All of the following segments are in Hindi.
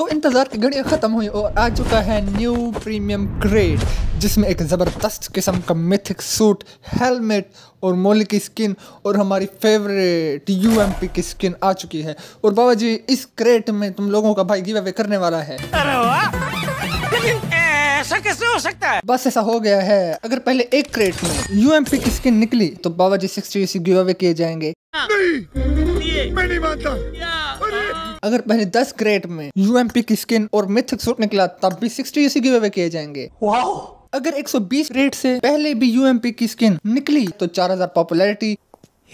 तो इंतज़ार की घड़ियाँ ख़त्म हुई और आ चुका है न्यू प्रीमियम ग्रेड जिसमें एक ज़बरदस्त किस्म का मिथिक सूट हेलमेट और मोल की स्किन और हमारी फेवरेट यूएमपी की स्किन आ चुकी है और बाबा जी इस क्रेट में तुम लोगों का भाई गिव करने वाला है अरे ऐसा कैसे हो सकता है बस ऐसा हो गया है अगर पहले एक क्रेट में यू एम पी की स्किन निकली तो बाबा जी सिक्सटी गिव अवे किए जाएंगे हाँ। अगर पहले 10 क्रेट में पी की स्किन और मिथिक सूट निकला तब भी सिक्सटी गिव अवे किए जाएंगे अगर 120 ग्रेड से पहले भी पी की स्किन निकली तो 4000 पॉपुलैरिटी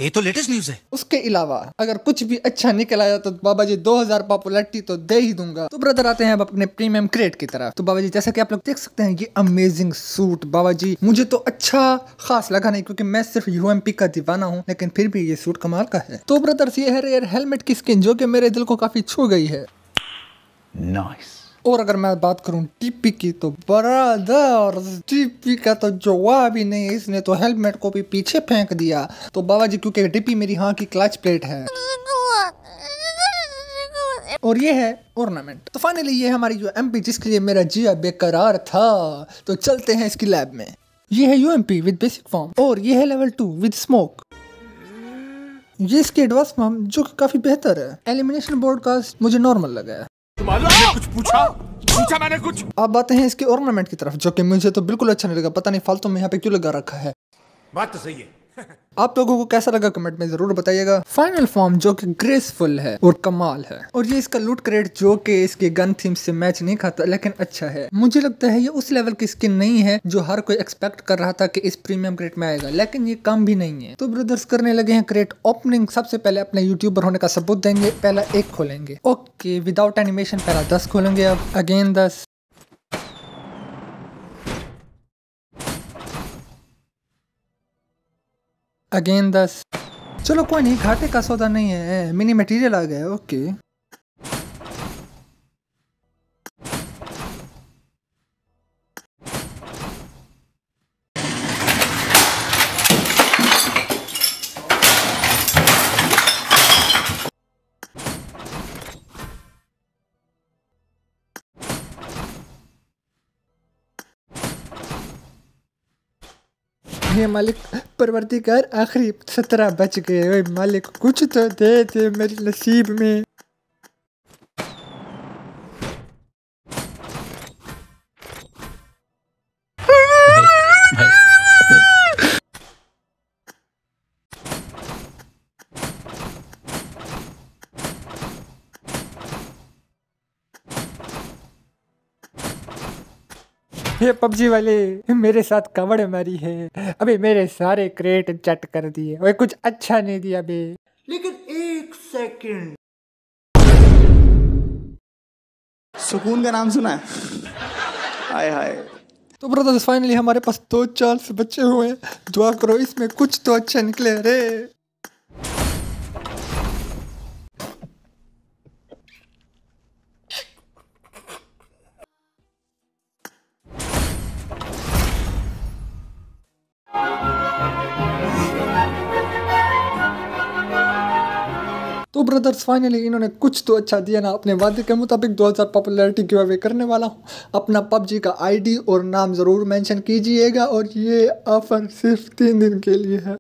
ये तो लेटेस्ट न्यूज है उसके अलावा अगर कुछ भी अच्छा निकल आया तो बाबा जी 2000 पॉपुलरिटी तो दे ही दूंगा तो ब्रदर आते हैं अब अपने प्रीमियम क्रेट की तरफ तो बाबा जी जैसा कि आप लोग देख सकते हैं ये अमेजिंग सूट बाबा जी मुझे तो अच्छा खास लगा नहीं क्योंकि मैं सिर्फ यूएमपी का दीवाना हूँ लेकिन फिर भी ये सूट कमाल का है तो ब्रदर्स ये है रेयर हेलमेट की स्किन जो की मेरे दिल को काफी छू गई है नाइस nice. और अगर मैं बात करूं टीपी की तो बरादर टीपी का तो जवाब ही नहीं इसने तो हेलमेट को भी पीछे फेंक दिया तो बाबा जी क्योंकि टीपी मेरी हाँ की क्लच प्लेट है और ये है ऑर्नामेंट तो फाइनली ये हमारी जो एम जिसके लिए मेरा जिया बेकरार था तो चलते हैं इसकी लैब में ये है U M P with basic form और ये है लेवल टू विद स्मोक ये इसके एडवांस फॉर्म जो कि काफ़ी बेहतर है एलिमिनेशन बोर्ड का मुझे नॉर्मल लगा है कुछ पूछा पूछा मैंने कुछ अब बातें हैं इसके ऑर्नामेंट की तरफ जो कि मुझे तो बिल्कुल अच्छा नहीं लगा पता नहीं फालतू में यहाँ पे क्यों लगा रखा है बात तो सही है आप लोगों को कैसा लगा कमेंट में जरूर बताइएगा फाइनल फॉर्म जो कि ग्रेसफुल है और कमाल है और ये इसका लूट क्रेट जो कि इसके गन थीम से मैच नहीं खाता लेकिन अच्छा है मुझे लगता है ये उस लेवल की स्किन नहीं है जो हर कोई एक्सपेक्ट कर रहा था कि इस प्रीमियम क्रेट में आएगा लेकिन ये कम भी नहीं है तो ब्रदर्स करने लगे हैं क्रेट ओपनिंग सबसे पहले अपने यूट्यूबर होने का सबूत देंगे पहला एक खोलेंगे ओके विदाउट एनिमेशन पहला दस खोलेंगे अब अगेन दस अगेन दस चलो कोई नहीं घाटे का सौदा नहीं है मिनी मटेरियल आ गया ओके हे मालिक परवरदिगार आखिरी सत्रह बच गए ओए मालिक कुछ तो दे दे मेरे नसीब में ये पबजी वाले मेरे साथ कवड़ मारी है अबे मेरे सारे क्रेट चट कर दिए और कुछ अच्छा नहीं दिया बे लेकिन एक सेकंड सुकून का नाम सुना है हाय हाय तो ब्रदर्स फाइनली हमारे पास दो चार से बच्चे हुए दुआ करो इसमें कुछ तो अच्छा निकले अरे तो ब्रदर्स फाइनली इन्होंने कुछ तो अच्छा दिया ना अपने वादे के मुताबिक 2000 पॉपुलरिटी गिव अवे करने वाला हूँ अपना पबजी का आईडी और नाम ज़रूर मेंशन कीजिएगा और ये ऑफ़र सिर्फ तीन दिन के लिए है